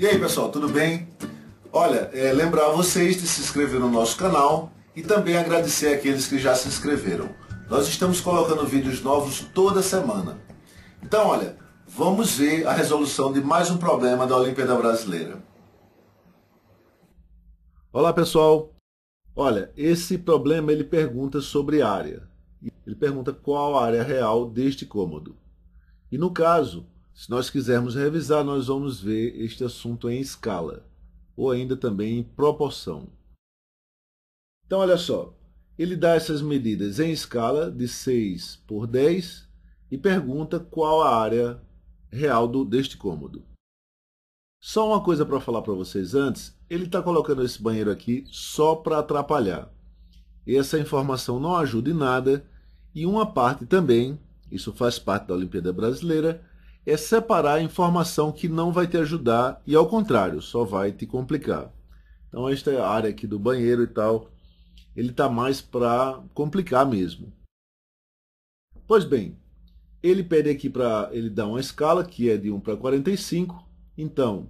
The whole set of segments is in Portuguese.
E aí pessoal, tudo bem? Olha, é, lembrar vocês de se inscrever no nosso canal e também agradecer aqueles que já se inscreveram. Nós estamos colocando vídeos novos toda semana. Então olha, vamos ver a resolução de mais um problema da Olimpíada Brasileira. Olá pessoal, Olha, esse problema ele pergunta sobre área. Ele pergunta qual a área real deste cômodo. E no caso, se nós quisermos revisar, nós vamos ver este assunto em escala, ou ainda também em proporção. Então, olha só, ele dá essas medidas em escala de 6 por 10 e pergunta qual a área real do, deste cômodo. Só uma coisa para falar para vocês antes, ele está colocando esse banheiro aqui só para atrapalhar. Essa informação não ajuda em nada e uma parte também, isso faz parte da Olimpíada Brasileira, é separar a informação que não vai te ajudar e, ao contrário, só vai te complicar. Então, esta área aqui do banheiro e tal, ele está mais para complicar mesmo. Pois bem, ele pede aqui para ele dar uma escala que é de 1 para 45. Então,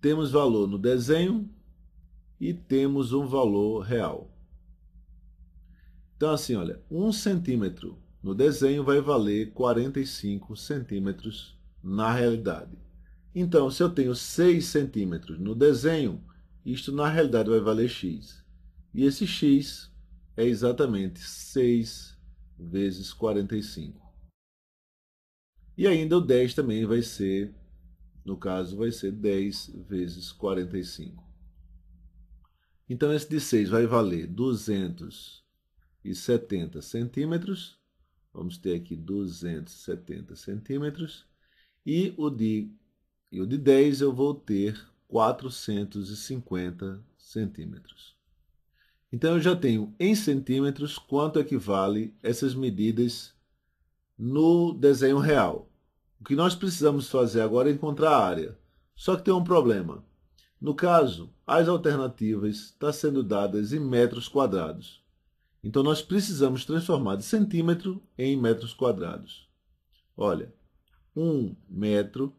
temos valor no desenho e temos um valor real. Então, assim, olha, 1 centímetro no desenho vai valer 45 centímetros na realidade. Então, se eu tenho 6 centímetros no desenho, isto na realidade vai valer x. E esse x é exatamente 6 vezes 45. E ainda o 10 também vai ser, no caso, vai ser 10 vezes 45. Então, esse de 6 vai valer 270 centímetros Vamos ter aqui 270 centímetros. E o de, e o de 10 eu vou ter 450 centímetros. Então, eu já tenho em centímetros quanto equivale essas medidas no desenho real. O que nós precisamos fazer agora é encontrar a área. Só que tem um problema. No caso, as alternativas estão tá sendo dadas em metros quadrados. Então nós precisamos transformar de centímetro em metros quadrados. Olha, 1 metro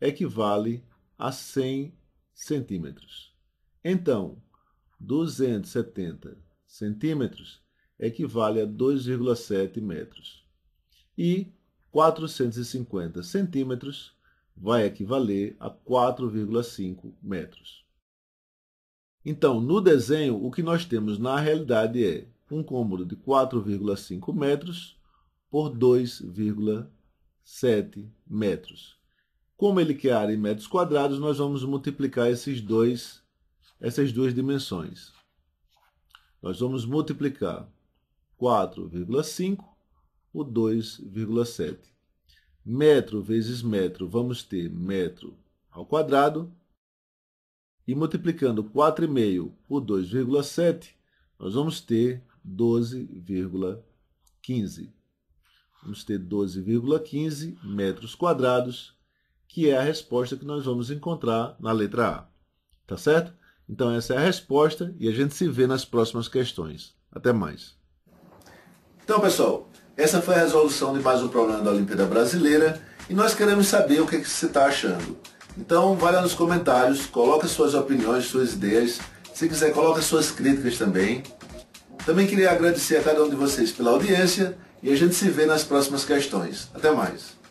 equivale a 100 centímetros. Então, 270 centímetros equivale a 2,7 metros. E 450 centímetros vai equivaler a 4,5 metros. Então, no desenho, o que nós temos na realidade é um cômodo de 4,5 metros por 2,7 metros. Como ele quer área em metros quadrados, nós vamos multiplicar esses dois, essas duas dimensões. Nós vamos multiplicar 4,5 por 2,7. Metro vezes metro, vamos ter metro ao quadrado. E multiplicando 4,5 por 2,7, nós vamos ter 12,15. Vamos ter 12,15 metros quadrados, que é a resposta que nós vamos encontrar na letra A. Tá certo? Então essa é a resposta e a gente se vê nas próximas questões. Até mais. Então, pessoal, essa foi a resolução de mais um problema da Olimpíada Brasileira e nós queremos saber o que, é que você está achando. Então, vai lá nos comentários, coloca suas opiniões, suas ideias. Se quiser, coloca suas críticas também. Também queria agradecer a cada um de vocês pela audiência e a gente se vê nas próximas questões. Até mais.